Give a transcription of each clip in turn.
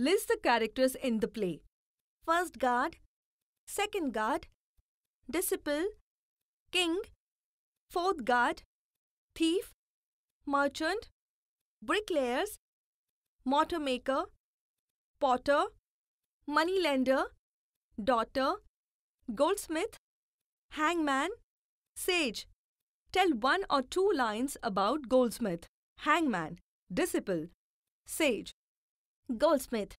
List the characters in the play. First guard, second guard, disciple, king, fourth guard, thief, merchant, bricklayers, mortar maker, potter, money lender, daughter, goldsmith, hangman, sage. Tell one or two lines about goldsmith, hangman, disciple, sage. Goldsmith.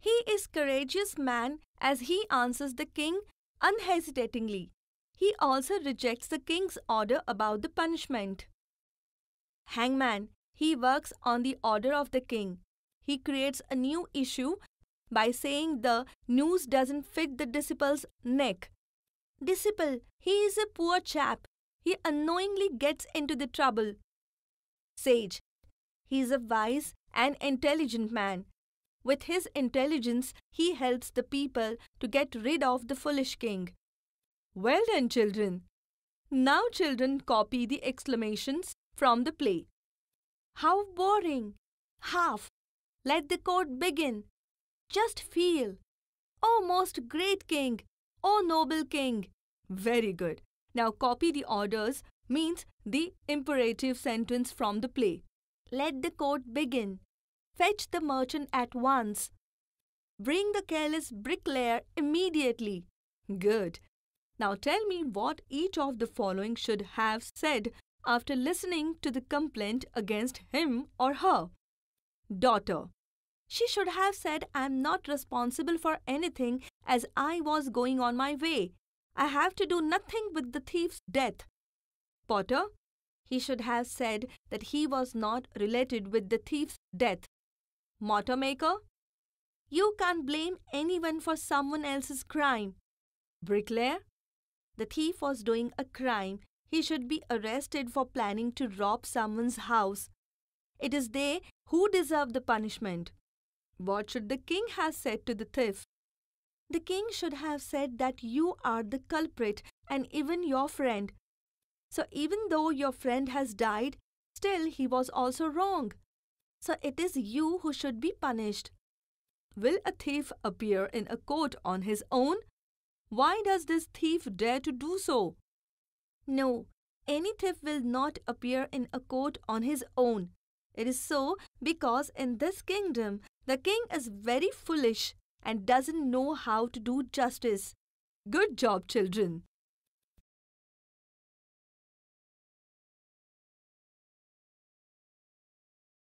He is courageous man as he answers the king unhesitatingly. He also rejects the king's order about the punishment. Hangman. He works on the order of the king. He creates a new issue by saying the noose doesn't fit the disciple's neck. Disciple, he is a poor chap. He unknowingly gets into the trouble. Sage, he is a wise an intelligent man. With his intelligence, he helps the people to get rid of the foolish king. Well done, children! Now, children, copy the exclamations from the play. How boring! Half! Let the court begin! Just feel! Oh, most great king! Oh, noble king! Very good. Now, copy the orders means the imperative sentence from the play. Let the court begin. Fetch the merchant at once. Bring the careless bricklayer immediately. Good. Now tell me what each of the following should have said after listening to the complaint against him or her. Daughter. She should have said, I'm not responsible for anything as I was going on my way. I have to do nothing with the thief's death. Potter he should have said that he was not related with the thief's death. maker? You can't blame anyone for someone else's crime. Bricklayer? The thief was doing a crime. He should be arrested for planning to rob someone's house. It is they who deserve the punishment. What should the king have said to the thief? The king should have said that you are the culprit and even your friend, so even though your friend has died, still he was also wrong. So it is you who should be punished. Will a thief appear in a court on his own? Why does this thief dare to do so? No, any thief will not appear in a court on his own. It is so because in this kingdom, the king is very foolish and doesn't know how to do justice. Good job, children.